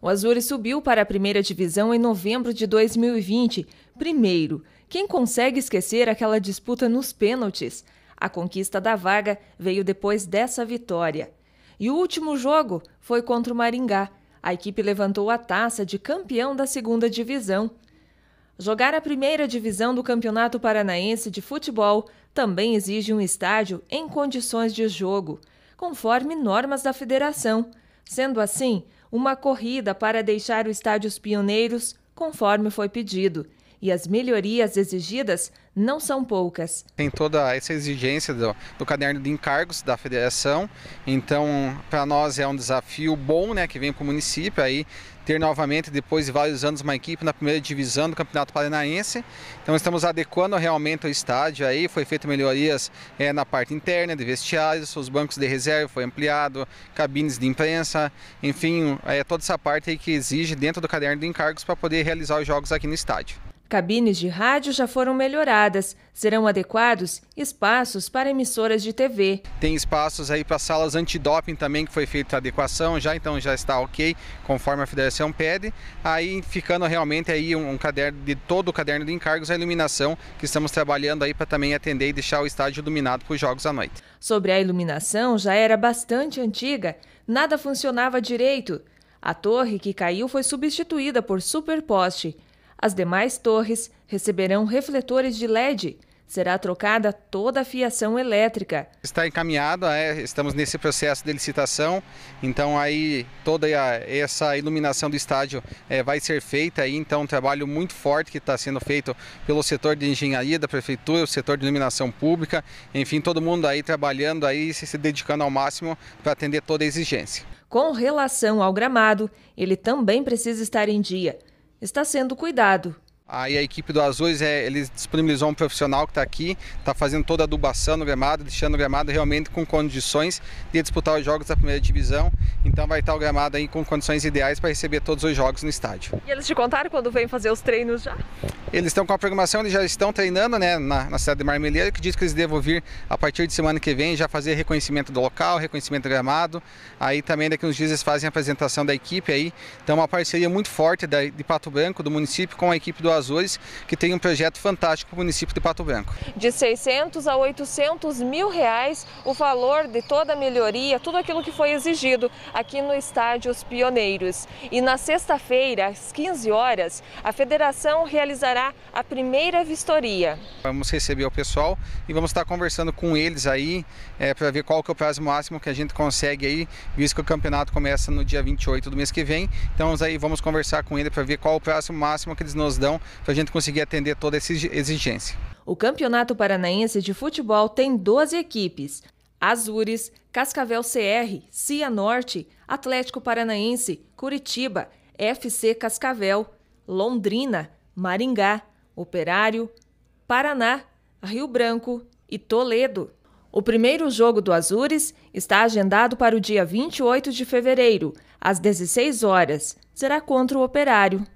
O Azures subiu para a primeira divisão em novembro de 2020. Primeiro, quem consegue esquecer aquela disputa nos pênaltis? A conquista da vaga veio depois dessa vitória. E o último jogo foi contra o Maringá. A equipe levantou a taça de campeão da segunda divisão. Jogar a primeira divisão do Campeonato Paranaense de Futebol também exige um estádio em condições de jogo, conforme normas da federação. Sendo assim, uma corrida para deixar o estádio Pioneiros conforme foi pedido e as melhorias exigidas não são poucas. Tem toda essa exigência do, do caderno de encargos da federação, então para nós é um desafio bom né, que vem para o município aí ter novamente, depois de vários anos, uma equipe na primeira divisão do Campeonato Paranaense. Então estamos adequando realmente o estádio aí, foi feito melhorias é, na parte interna, de vestiários, os bancos de reserva foi ampliado, cabines de imprensa, enfim, é toda essa parte aí que exige dentro do caderno de encargos para poder realizar os jogos aqui no estádio. Cabines de rádio já foram melhoradas, serão adequados espaços para emissoras de TV. Tem espaços aí para salas antidoping também que foi feita adequação, já então já está ok, conforme a federação pede. Aí ficando realmente aí um, um caderno de todo o caderno de encargos, a iluminação que estamos trabalhando aí para também atender e deixar o estádio iluminado para os jogos à noite. Sobre a iluminação, já era bastante antiga, nada funcionava direito. A torre que caiu foi substituída por superposte as demais torres receberão refletores de LED. Será trocada toda a fiação elétrica. Está encaminhado, é, estamos nesse processo de licitação, então aí toda a, essa iluminação do estádio é, vai ser feita, aí, então um trabalho muito forte que está sendo feito pelo setor de engenharia da prefeitura, o setor de iluminação pública, enfim, todo mundo aí trabalhando aí se, se dedicando ao máximo para atender toda a exigência. Com relação ao gramado, ele também precisa estar em dia está sendo cuidado. Aí a equipe do Azuis, é, eles disponibilizou um profissional que está aqui, está fazendo toda a adubação no gramado, deixando o gramado realmente com condições de disputar os jogos da primeira divisão. Então vai estar o gramado aí com condições ideais para receber todos os jogos no estádio. E eles te contaram quando vêm fazer os treinos já? Eles estão com a programação, eles já estão treinando né, na, na cidade de Marmeleiro, que diz que eles devam vir a partir de semana que vem já fazer reconhecimento do local, reconhecimento do gramado. Aí também daqui uns dias eles fazem a apresentação da equipe aí. Então uma parceria muito forte da, de Pato Branco, do município, com a equipe do Azores, que tem um projeto fantástico para o município de Pato Branco. De 600 a 800 mil reais o valor de toda a melhoria, tudo aquilo que foi exigido aqui no estádio Os Pioneiros. E na sexta-feira, às 15 horas, a federação realizará a primeira vistoria. Vamos receber o pessoal e vamos estar conversando com eles aí é, eh, para ver qual que é o prazo máximo que a gente consegue aí, visto que o campeonato começa no dia 28 do mês que vem. Então aí vamos conversar com ele para ver qual o prazo máximo que eles nos dão para a gente conseguir atender toda essa exigência. O Campeonato Paranaense de Futebol tem 12 equipes. Azures, Cascavel CR, Cia Norte, Atlético Paranaense, Curitiba, FC Cascavel, Londrina, Maringá, Operário, Paraná, Rio Branco e Toledo. O primeiro jogo do Azures está agendado para o dia 28 de fevereiro, às 16 horas. Será contra o Operário.